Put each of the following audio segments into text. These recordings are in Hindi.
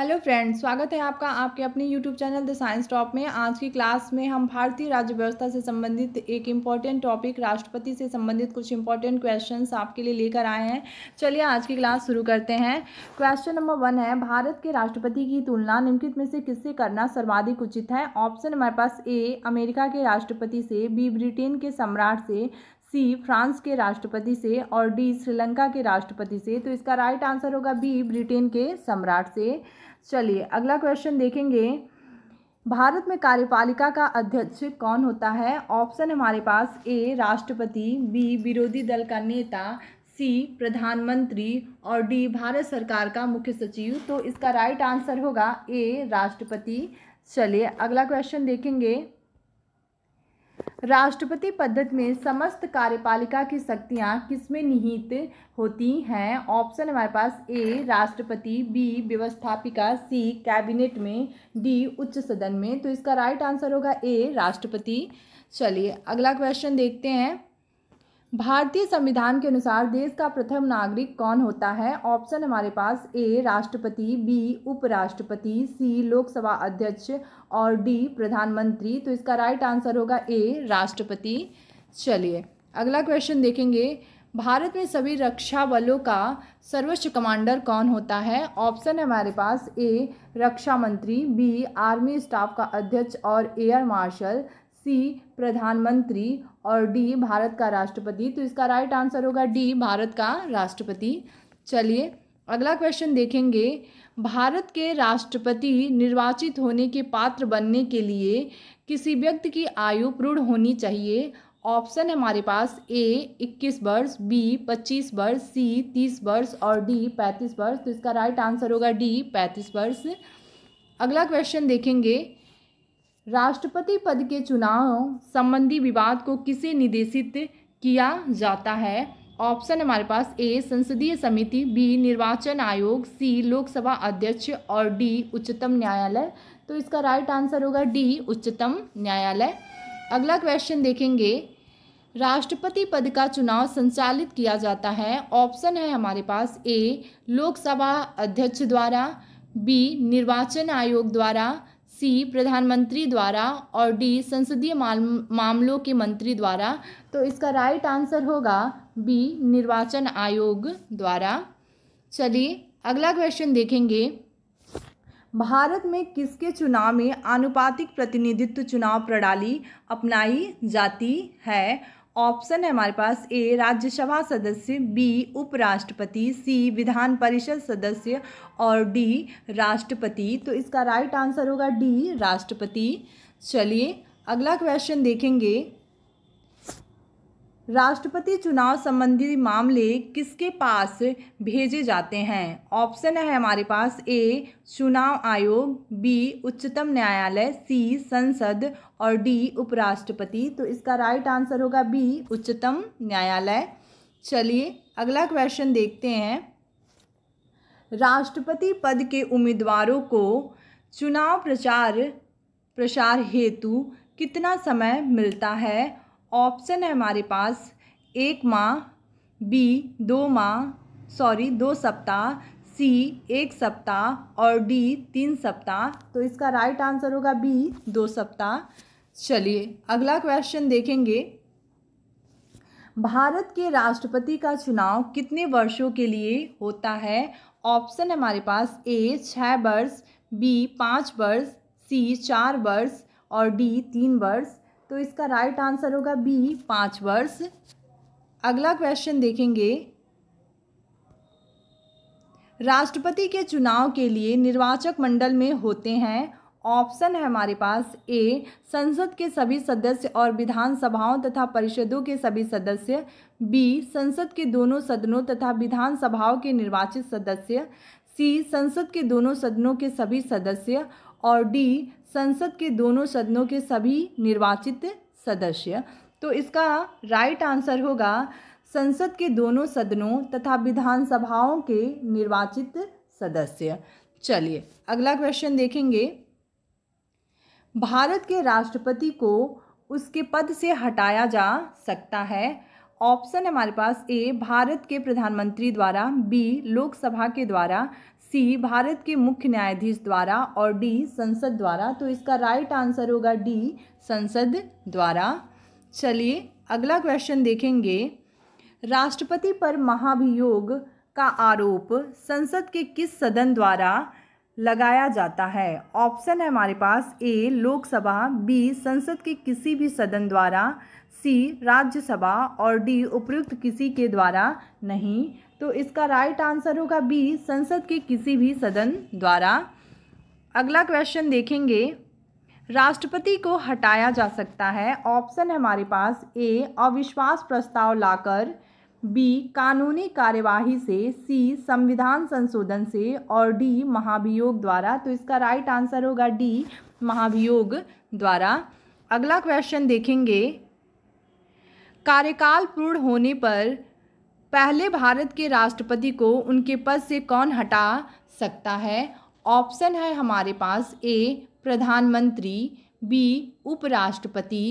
हेलो फ्रेंड्स स्वागत है आपका आपके अपने YouTube channel the science top में आज की क्लास में हम भारतीय राज्य व्यवस्था से संबंधित एक इम्पॉर्टेंट टॉपिक राष्ट्रपति से संबंधित कुछ इम्पॉर्टेंट क्वेश्चंस आपके लिए लेकर आए हैं चलिए आज की क्लास शुरू करते हैं क्वेश्चन नंबर वन है भारत के राष्ट्रपति की तुलना निम्नलिखित में से किससे करना सर्वाधिक उचित है ऑप्शन हमारे पास ए अमेरिका के राष्ट्रपति से बी ब्रिटेन के सम्राट से सी फ्रांस के राष्ट्रपति से और डी श्रीलंका के राष्ट्रपति से तो इसका राइट आंसर होगा बी ब्रिटेन के सम्राट से चलिए अगला क्वेश्चन देखेंगे भारत में कार्यपालिका का अध्यक्ष कौन होता है ऑप्शन हमारे पास ए राष्ट्रपति बी विरोधी दल का नेता सी प्रधानमंत्री और डी भारत सरकार का मुख्य सचिव तो इसका राइट आंसर होगा ए राष्ट्रपति चलिए अगला क्वेश्चन देखेंगे राष्ट्रपति पद्धति में समस्त कार्यपालिका की शक्तियाँ किसमें निहित होती हैं ऑप्शन हमारे पास ए राष्ट्रपति बी व्यवस्थापिका सी कैबिनेट में डी उच्च सदन में तो इसका राइट आंसर होगा ए राष्ट्रपति चलिए अगला क्वेश्चन देखते हैं भारतीय संविधान के अनुसार देश का प्रथम नागरिक कौन होता है ऑप्शन हमारे पास ए राष्ट्रपति बी उपराष्ट्रपति सी लोकसभा अध्यक्ष और डी प्रधानमंत्री तो इसका राइट आंसर होगा ए राष्ट्रपति चलिए अगला क्वेश्चन देखेंगे भारत में सभी रक्षा बलों का सर्वोच्च कमांडर कौन होता है ऑप्शन है हमारे पास ए रक्षा मंत्री बी आर्मी स्टाफ का अध्यक्ष और एयर मार्शल सी प्रधानमंत्री और डी भारत का राष्ट्रपति तो इसका राइट आंसर होगा डी भारत का राष्ट्रपति चलिए अगला क्वेश्चन देखेंगे भारत के राष्ट्रपति निर्वाचित होने के पात्र बनने के लिए किसी व्यक्ति की आयु पूर्ण होनी चाहिए ऑप्शन है हमारे पास ए 21 वर्ष बी 25 वर्ष सी 30 वर्ष और डी 35 वर्ष तो इसका राइट आंसर होगा डी 35 वर्ष अगला क्वेश्चन देखेंगे राष्ट्रपति पद के चुनाव संबंधी विवाद को किसे निर्देशित किया जाता है ऑप्शन हमारे पास ए संसदीय समिति बी निर्वाचन आयोग सी लोकसभा अध्यक्ष और डी उच्चतम न्यायालय तो इसका राइट आंसर होगा डी उच्चतम न्यायालय अगला क्वेश्चन देखेंगे राष्ट्रपति पद का चुनाव संचालित किया जाता है ऑप्शन है हमारे पास ए लोकसभा अध्यक्ष द्वारा बी निर्वाचन आयोग द्वारा सी प्रधानमंत्री द्वारा और डी संसदीय मामलों के मंत्री द्वारा तो इसका राइट आंसर होगा बी निर्वाचन आयोग द्वारा चलिए अगला क्वेश्चन देखेंगे भारत में किसके चुनाव में आनुपातिक प्रतिनिधित्व चुनाव प्रणाली अपनाई जाती है ऑप्शन है हमारे पास ए राज्यसभा सदस्य बी उपराष्ट्रपति सी विधान परिषद सदस्य और डी राष्ट्रपति तो इसका राइट आंसर होगा डी राष्ट्रपति चलिए अगला क्वेश्चन देखेंगे राष्ट्रपति चुनाव संबंधी मामले किसके पास भेजे जाते हैं ऑप्शन है हमारे पास ए चुनाव आयोग बी उच्चतम न्यायालय सी संसद और डी उपराष्ट्रपति तो इसका राइट आंसर होगा बी उच्चतम न्यायालय चलिए अगला क्वेश्चन देखते हैं राष्ट्रपति पद के उम्मीदवारों को चुनाव प्रचार प्रसार हेतु कितना समय मिलता है ऑप्शन है हमारे पास एक माह बी दो माह सॉरी दो सप्ताह सी एक सप्ताह और डी तीन सप्ताह तो इसका राइट आंसर होगा बी दो सप्ताह चलिए अगला क्वेश्चन देखेंगे भारत के राष्ट्रपति का चुनाव कितने वर्षों के लिए होता है ऑप्शन हमारे पास ए छः वर्ष बी पाँच वर्ष सी चार वर्ष और डी तीन वर्ष तो इसका राइट आंसर होगा बी पाँच वर्ष अगला क्वेश्चन देखेंगे राष्ट्रपति के चुनाव के लिए निर्वाचक मंडल में होते हैं ऑप्शन है हमारे पास ए संसद के सभी सदस्य और विधानसभाओं तथा परिषदों के सभी सदस्य बी संसद के दोनों सदनों तथा विधानसभाओं के निर्वाचित सदस्य सी संसद के दोनों सदनों के सभी सदस्य और डी संसद के दोनों सदनों के सभी निर्वाचित सदस्य तो इसका राइट आंसर होगा संसद के दोनों सदनों तथा विधानसभाओं के निर्वाचित सदस्य चलिए अगला क्वेश्चन देखेंगे भारत के राष्ट्रपति को उसके पद से हटाया जा सकता है ऑप्शन हमारे पास ए भारत के प्रधानमंत्री द्वारा बी लोकसभा के द्वारा सी भारत के मुख्य न्यायाधीश द्वारा और डी संसद द्वारा तो इसका राइट आंसर होगा डी संसद द्वारा चलिए अगला क्वेश्चन देखेंगे राष्ट्रपति पर महाभियोग का आरोप संसद के किस सदन द्वारा लगाया जाता है ऑप्शन है हमारे पास ए लोकसभा बी संसद के किसी भी सदन द्वारा सी राज्यसभा और डी उपयुक्त किसी के द्वारा नहीं तो इसका राइट आंसर होगा बी संसद के किसी भी सदन द्वारा अगला क्वेश्चन देखेंगे राष्ट्रपति को हटाया जा सकता है ऑप्शन है हमारे पास ए अविश्वास प्रस्ताव लाकर बी कानूनी कार्यवाही से सी संविधान संशोधन से और डी महाभियोग द्वारा तो इसका राइट आंसर होगा डी महाभियोग द्वारा अगला क्वेश्चन देखेंगे कार्यकाल पूर्ण होने पर पहले भारत के राष्ट्रपति को उनके पद से कौन हटा सकता है ऑप्शन है हमारे पास ए प्रधानमंत्री बी उपराष्ट्रपति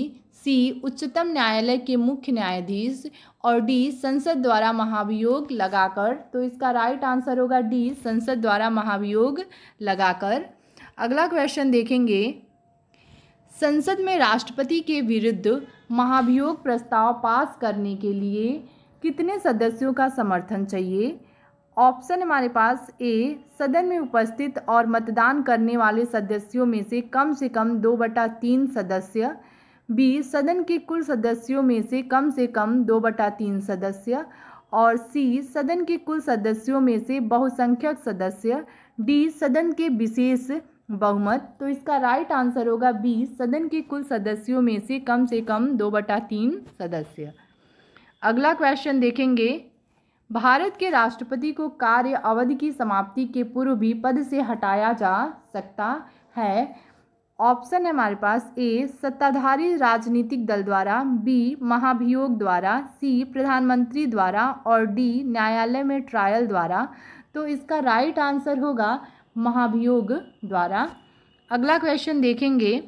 सी उच्चतम न्यायालय के मुख्य न्यायाधीश और डी संसद द्वारा महाभियोग लगाकर तो इसका राइट आंसर होगा डी संसद द्वारा महाभियोग लगाकर अगला क्वेश्चन देखेंगे संसद में राष्ट्रपति के विरुद्ध महाभियोग प्रस्ताव पास करने के लिए कितने सदस्यों का समर्थन चाहिए ऑप्शन हमारे पास ए सदन में उपस्थित और मतदान करने वाले सदस्यों में से कम से कम दो बटा तीन सदस्य बी सदन के कुल सदस्यों में से कम से कम दो बटा तीन सदस्य और सी सदन के कुल सदस्यों में से बहुसंख्यक सदस्य डी सदन के विशेष बहुमत तो इसका राइट आंसर होगा बी सदन के कुल सदस्यों में से कम से कम दो बटा तीन सदस्य अगला क्वेश्चन देखेंगे भारत के राष्ट्रपति को कार्य अवधि की समाप्ति के पूर्व भी पद से हटाया जा सकता है ऑप्शन है हमारे पास ए सत्ताधारी राजनीतिक दल द्वारा बी महाभियोग द्वारा सी प्रधानमंत्री द्वारा और डी न्यायालय में ट्रायल द्वारा तो इसका राइट आंसर होगा महाभियोग द्वारा अगला क्वेश्चन देखेंगे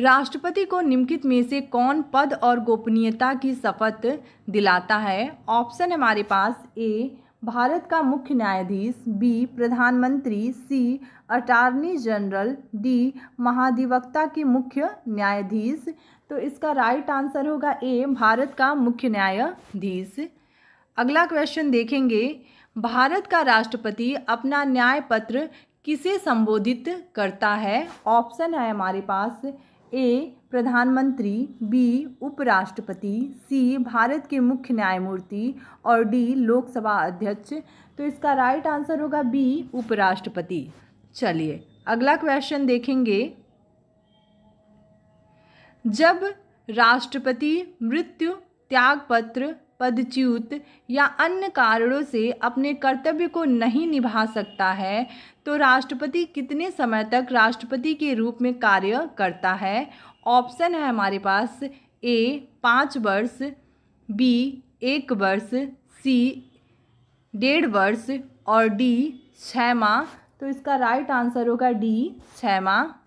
राष्ट्रपति को निम्नलिखित में से कौन पद और गोपनीयता की शपथ दिलाता है ऑप्शन हमारे पास ए भारत का मुख्य न्यायाधीश बी प्रधानमंत्री सी अटॉर्नी जनरल डी महाधिवक्ता के मुख्य न्यायाधीश तो इसका राइट आंसर होगा ए भारत का मुख्य न्यायाधीश अगला क्वेश्चन देखेंगे भारत का राष्ट्रपति अपना न्याय पत्र किसे संबोधित करता है ऑप्शन है हमारे पास ए प्रधानमंत्री बी उपराष्ट्रपति सी भारत के मुख्य न्यायमूर्ति और डी लोकसभा अध्यक्ष तो इसका राइट आंसर होगा बी उपराष्ट्रपति चलिए अगला क्वेश्चन देखेंगे जब राष्ट्रपति मृत्यु त्यागपत्र पदच्युत या अन्य कारणों से अपने कर्तव्य को नहीं निभा सकता है तो राष्ट्रपति कितने समय तक राष्ट्रपति के रूप में कार्य करता है ऑप्शन है हमारे पास ए पाँच वर्ष बी एक वर्ष सी डेढ़ वर्ष और डी छः माह तो इसका राइट आंसर होगा डी छः माह